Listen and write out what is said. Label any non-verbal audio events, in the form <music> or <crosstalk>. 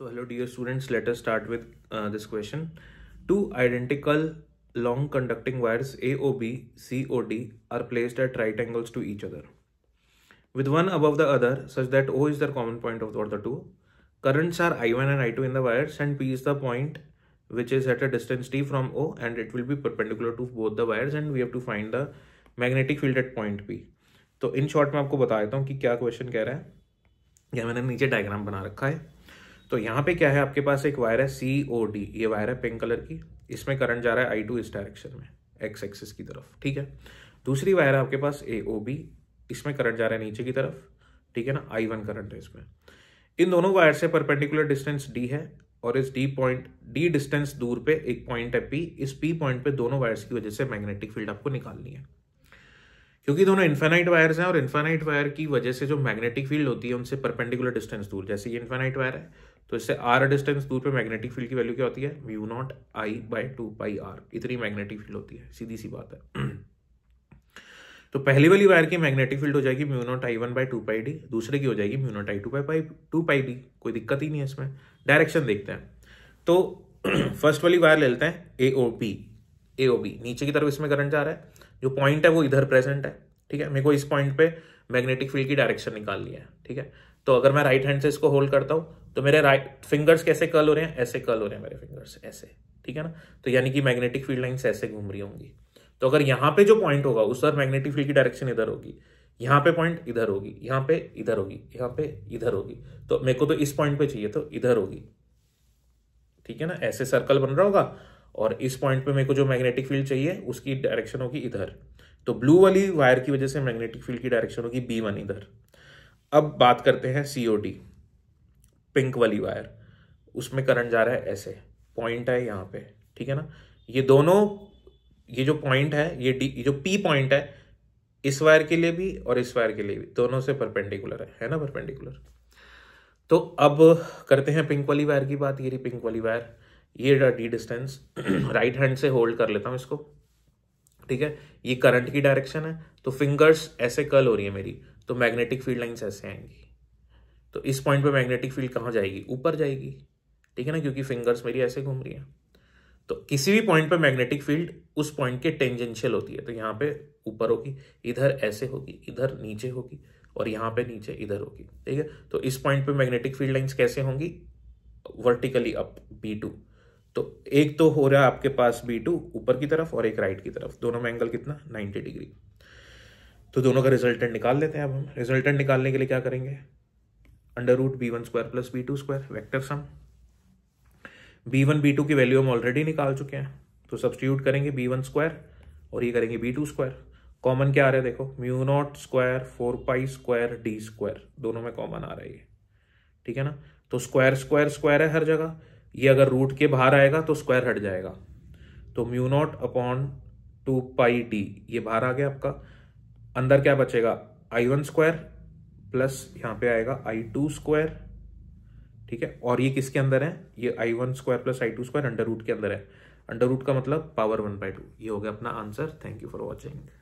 So hello dear students, let us start with uh, this question. Two identical long conducting wires AOB, COD are placed at right angles to each other. With one above the other such that O is the common point of the two. Currents are I1 and I2 in the wires and P is the point which is at a distance d from O and it will be perpendicular to both the wires and we have to find the magnetic field at point P. तो in short में आपको बता देता हूँ कि क्या question कह रहा है या मैंने नीचे डायग्राम बना रखा है तो यहाँ पे क्या है आपके पास एक वायर है सी ओ डी ये वायर है पिंक कलर की इसमें करंट जा रहा है आई टू इस डायरेक्शन में एक्स एक्सिस की तरफ ठीक है दूसरी वायर है आपके पास ए ओ बी इसमें करंट जा रहा है नीचे की तरफ ठीक है ना आई वन करंट है इसमें इन दोनों वायर से परपेंडिकुलर डिस्टेंस डी है और इस डी पॉइंट डी डिस्टेंस दूर पे एक पॉइंट है पी इस पी पॉइंट पे दोनों वायर्स की वजह से मैग्नेटिक फील्ड आपको निकालनी है क्योंकि दोनों इन्फेनाइट वायर्स हैं और इन्फेनाइट वायर की वजह से जो मैग्नेटिक फील्ड होती है उनसे परपेंडिकुलर डिस्टेंस दूर जैसे ये इन्फेनाइट वायर है तो इससे आर डिस्टेंस दूर पे मैग्नेटिक फील्ड की वैल्यू क्या होती है mu naught I by two pi R इतनी मैग्नेटिक फील्ड होती है सीधी सी बात है <clears throat> तो पहली वाली वायर की मैग्नेटिक फील्ड हो जाएगी mu naught I one by two pi D दूसरे की हो जाएगी mu I two pi two pi D कोई दिक्कत ही नहीं है इसमें डायरेक्शन देखते हैं तो फर्स्ट <clears throat> वाली वायर ले लेते हैं ए ओ बी ए ओ बी नीचे की तरफ इसमें करंट जा रहा है जो पॉइंट है वो इधर प्रेजेंट है ठीक है मेरे को इस पॉइंट पे मैग्नेटिक फील्ड की डायरेक्शन निकाल लिया है ठीक है तो अगर मैं राइट हैंड से इसको होल्ड करता हूँ तो मेरे राइट फिंगर्स कैसे कर्ल हो रहे हैं ऐसे कर्ल हो रहे हैं मेरे फिंगर्स ऐसे ठीक है ना तो यानी कि मैग्नेटिक फील्ड लाइन्स ऐसे घूम रही होंगी तो अगर यहाँ पे जो पॉइंट होगा उस पर मैग्नेटिक फील्ड की डायरेक्शन इधर होगी यहाँ पे पॉइंट इधर होगी यहाँ पे इधर होगी यहाँ पे इधर होगी तो मेरे को तो इस पॉइंट पे चाहिए तो इधर होगी ठीक है ना ऐसे सर्कल बन रहा होगा और इस पॉइंट पे मेरे को जो मैग्नेटिक फील्ड चाहिए उसकी डायरेक्शन होगी इधर तो ब्लू वाली वायर की वजह से मैग्नेटिक फील्ड की डायरेक्शन होगी बी वन इधर अब बात करते हैं सीओडी पिंक वाली वायर उसमें करंट जा रहा है ऐसे पॉइंट है यहाँ पे ठीक है ना ये दोनों ये जो पॉइंट है ये डी ये जो पी पॉइंट है इस वायर के लिए भी और इस वायर के लिए भी दोनों से परपेंडिकुलर है है ना परपेंडिकुलर तो अब करते हैं पिंक वाली वायर की बात ये रही पिंक वाली वायर ये डी डिस्टेंस <clears throat> राइट हैंड से होल्ड कर लेता हूँ इसको ठीक है ये करंट की डायरेक्शन है तो फिंगर्स ऐसे कल हो रही है मेरी तो मैग्नेटिक फील्ड लाइन्स ऐसे आएंगी तो इस पॉइंट पे मैग्नेटिक फील्ड कहाँ जाएगी ऊपर जाएगी ठीक है ना क्योंकि फिंगर्स मेरी ऐसे घूम रही हैं तो किसी भी पॉइंट पे मैग्नेटिक फील्ड उस पॉइंट के टेंजेंशियल होती है तो यहाँ पे ऊपर होगी इधर ऐसे होगी इधर नीचे होगी और यहाँ पे नीचे इधर होगी ठीक है तो इस पॉइंट पे मैग्नेटिक फील्ड लाइंस कैसे होंगी वर्टिकली अप बी टू तो एक तो हो रहा है आपके पास बी टू ऊपर की तरफ और एक राइट की तरफ दोनों में एंगल कितना नाइन्टी डिग्री तो दोनों का रिजल्टेंट निकाल लेते हैं अब हम रिजल्टेंट निकालने के लिए क्या करेंगे under root B one square plus B two square vector sum B one B two की वैल्यू हम ऑलरेडी निकाल चुके हैं तो सब्सटीट्यूट करेंगे बी वन स्क्वायर और ये करेंगे बी टू स्क्वायर कॉमन क्या आ रहा है देखो mu naught square four pi square D square दोनों में कॉमन आ रहा है ये ठीक है ना तो स्क्वायर स्क्वायर स्क्वायर है हर जगह ये अगर रूट के बाहर आएगा तो स्क्वायर हट जाएगा तो mu naught upon two pi D ये बाहर आ गया आपका अंदर क्या बचेगा आई वन स्क्वायर प्लस यहां पे आएगा आई टू स्क्वायर ठीक है और ये किसके अंदर है ये I one square plus I two square under root के अंदर है अंडर रूट का मतलब पावर वन बाई टू ये हो गया अपना answer thank you for watching